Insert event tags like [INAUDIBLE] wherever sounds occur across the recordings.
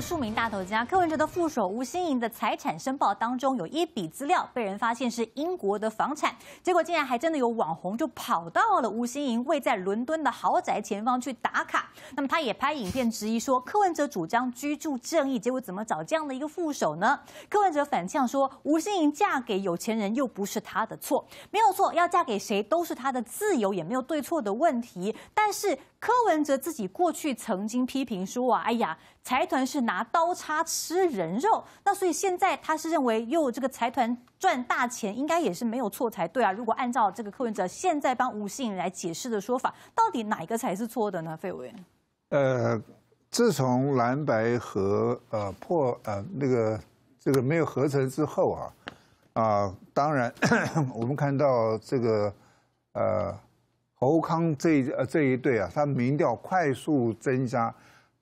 数名大头家，柯文哲的副手吴欣盈的财产申报当中有一笔资料被人发现是英国的房产，结果竟然还真的有网红就跑到了吴欣盈位在伦敦的豪宅前方去打卡。那么他也拍影片质疑说，柯文哲主张居住正义，结果怎么找这样的一个副手呢？柯文哲反呛说，吴欣盈嫁给有钱人又不是他的错，没有错，要嫁给谁都是他的自由，也没有对错的问题。但是。柯文哲自己过去曾经批评说啊，哎呀，财团是拿刀叉吃人肉。那所以现在他是认为，又这个财团赚大钱，应该也是没有错才对啊。如果按照这个柯文哲现在帮吴信来解释的说法，到底哪一个才是错的呢？费委员，呃，自从蓝白和呃破呃那个这个没有合成之后啊，啊，当然 [COUGHS] 我们看到这个呃。侯康这一呃这一对啊，他民调快速增加，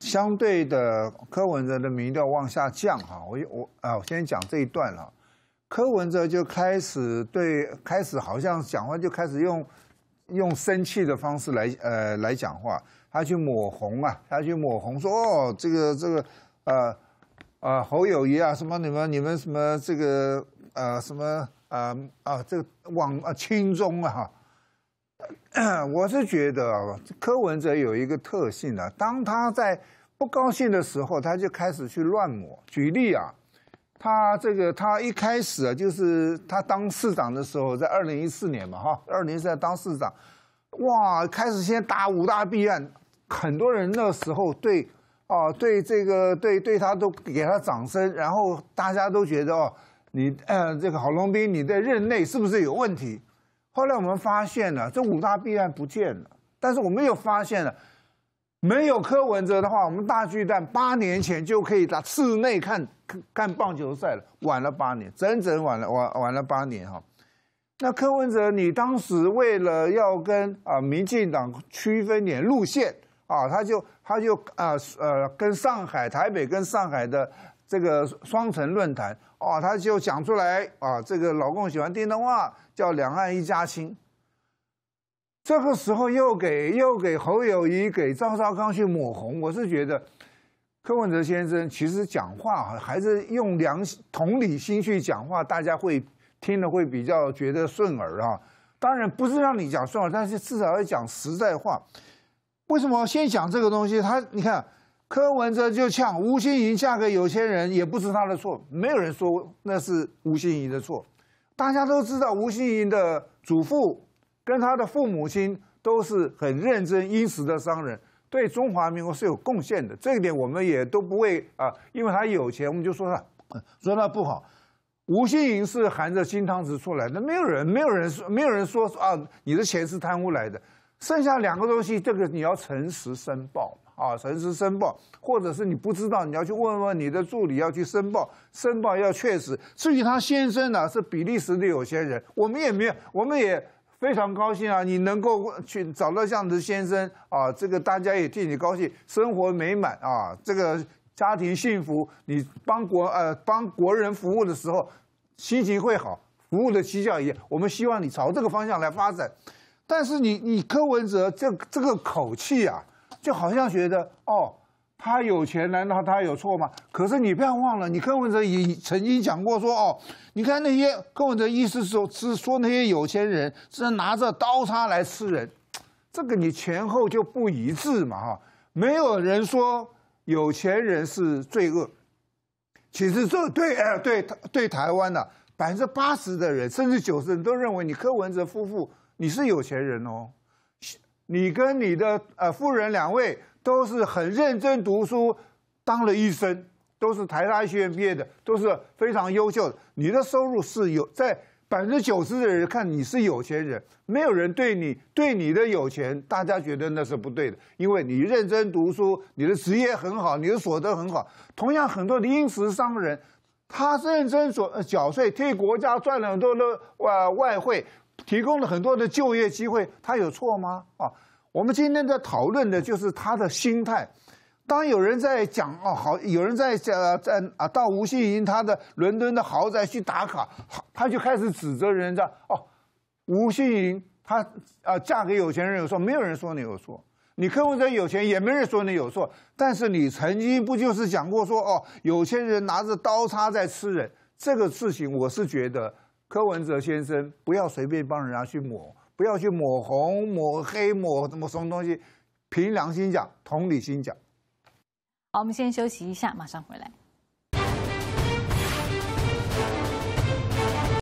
相对的柯文哲的民调往下降哈。我我啊，我先讲这一段了。柯文哲就开始对开始好像讲话就开始用用生气的方式来呃来讲话，他去抹红啊，他去抹红说哦这个这个呃呃侯友谊啊什么你们你们什么这个呃什么呃啊这个网啊轻中啊哈。[CLEARS THROAT] 我是觉得柯文哲有一个特性啊，当他在不高兴的时候，他就开始去乱抹。举例啊，他这个他一开始啊，就是他当市长的时候，在二零一四年嘛，哈，二零一四年当市长，哇，开始先打五大弊案，很多人那时候对，哦，对这个对对他都给他掌声，然后大家都觉得哦，你呃这个郝龙斌你在任内是不是有问题？后来我们发现了这五大弊案不见了，但是我们又发现了，没有柯文哲的话，我们大巨蛋八年前就可以在室内看看棒球赛了，晚了八年，整整晚了晚晚了八年哈。那柯文哲，你当时为了要跟啊民进党区分点路线啊，他就他就啊呃跟上海、台北跟上海的。这个双城论坛哦，他就讲出来啊，这个老公喜欢听的话叫“两岸一家亲”。这个时候又给又给侯友谊、给赵少康去抹红，我是觉得柯文哲先生其实讲话还是用良同理心去讲话，大家会听了会比较觉得顺耳啊。当然不是让你讲顺耳，但是至少要讲实在话。为什么先讲这个东西？他你看。柯文哲就呛吴欣盈嫁给有钱人也不是他的错，没有人说那是吴欣盈的错。大家都知道吴欣盈的祖父跟他的父母亲都是很认真殷实的商人，对中华民国是有贡献的。这一点我们也都不会啊，因为他有钱，我们就说他说他不好。吴欣盈是含着金汤匙出来的，没有人没有人说没有人说啊，你的钱是贪污来的。剩下两个东西，这个你要诚实申报。啊，诚实申报，或者是你不知道，你要去问问你的助理，要去申报，申报要确实。至于他先生呢，是比利时的有钱人，我们也没有，我们也非常高兴啊，你能够去找到这样的先生啊，这个大家也替你高兴，生活美满啊，这个家庭幸福，你帮国呃帮国人服务的时候，心情会好，服务的绩效也，我们希望你朝这个方向来发展。但是你你柯文哲这这个口气啊。就好像觉得哦，他有钱，难道他有错吗？可是你不要忘了，你柯文哲也曾经讲过说哦，你看那些柯文哲意思说，是说那些有钱人是拿着刀叉来吃人，这个你前后就不一致嘛哈。没有人说有钱人是罪恶，其实这对哎对对台湾的百分之八十的人甚至九十人都认为你柯文哲夫妇你是有钱人哦。你跟你的呃夫人两位都是很认真读书，当了医生，都是台大医学院毕业的，都是非常优秀的。你的收入是有在百分之九十的人看你是有钱人，没有人对你对你的有钱，大家觉得那是不对的，因为你认真读书，你的职业很好，你的所得很好。同样，很多的英石商人，他认真缴缴税，替国家赚了很多的外外汇。提供了很多的就业机会，他有错吗？啊，我们今天在讨论的就是他的心态。当有人在讲哦好，有人在讲在啊，到吴秀银他的伦敦的豪宅去打卡，他就开始指责人家哦，吴秀银他啊嫁给有钱人有错？没有人说你有错，你客户在有钱也没人说你有错。但是你曾经不就是讲过说哦，有钱人拿着刀叉在吃人这个事情，我是觉得。柯文哲先生，不要随便帮人家去抹，不要去抹红、抹黑、抹什么什么东西。凭良心讲，同理心讲。好，我们先休息一下，马上回来。